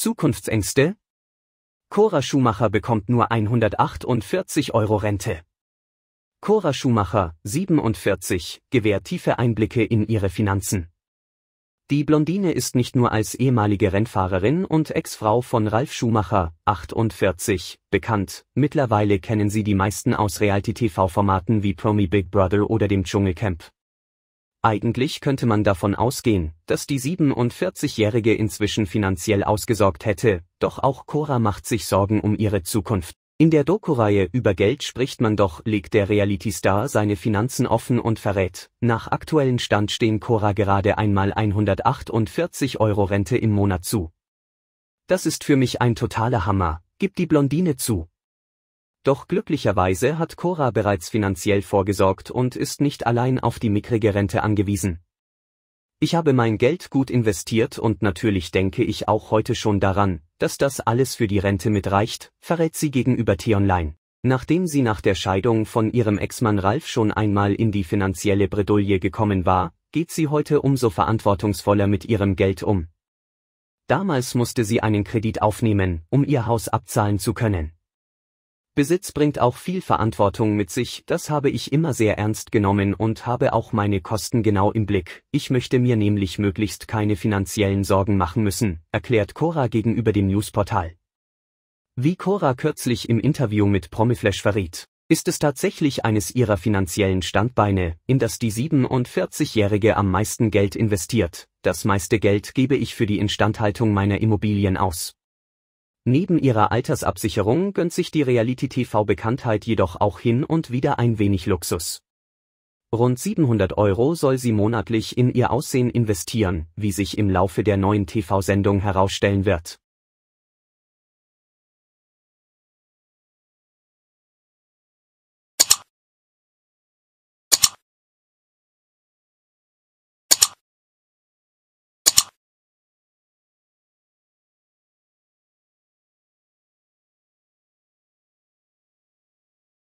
Zukunftsängste? Cora Schumacher bekommt nur 148 Euro Rente. Cora Schumacher, 47, gewährt tiefe Einblicke in ihre Finanzen. Die Blondine ist nicht nur als ehemalige Rennfahrerin und Ex-Frau von Ralf Schumacher, 48, bekannt, mittlerweile kennen sie die meisten aus Reality-TV-Formaten wie Promi Big Brother oder dem Dschungelcamp. Eigentlich könnte man davon ausgehen, dass die 47-Jährige inzwischen finanziell ausgesorgt hätte, doch auch Cora macht sich Sorgen um ihre Zukunft. In der Doku-Reihe über Geld spricht man doch, legt der Reality-Star seine Finanzen offen und verrät. Nach aktuellen Stand stehen Cora gerade einmal 148 Euro Rente im Monat zu. Das ist für mich ein totaler Hammer, gibt die Blondine zu. Doch glücklicherweise hat Cora bereits finanziell vorgesorgt und ist nicht allein auf die mickrige Rente angewiesen. Ich habe mein Geld gut investiert und natürlich denke ich auch heute schon daran, dass das alles für die Rente mitreicht, verrät sie gegenüber T-Online. Nachdem sie nach der Scheidung von ihrem Ex-Mann Ralf schon einmal in die finanzielle Bredouille gekommen war, geht sie heute umso verantwortungsvoller mit ihrem Geld um. Damals musste sie einen Kredit aufnehmen, um ihr Haus abzahlen zu können. Besitz bringt auch viel Verantwortung mit sich, das habe ich immer sehr ernst genommen und habe auch meine Kosten genau im Blick, ich möchte mir nämlich möglichst keine finanziellen Sorgen machen müssen, erklärt Cora gegenüber dem Newsportal. Wie Cora kürzlich im Interview mit Promiflash verriet, ist es tatsächlich eines ihrer finanziellen Standbeine, in das die 47-Jährige am meisten Geld investiert, das meiste Geld gebe ich für die Instandhaltung meiner Immobilien aus. Neben ihrer Altersabsicherung gönnt sich die Reality-TV-Bekanntheit jedoch auch hin und wieder ein wenig Luxus. Rund 700 Euro soll sie monatlich in ihr Aussehen investieren, wie sich im Laufe der neuen TV-Sendung herausstellen wird.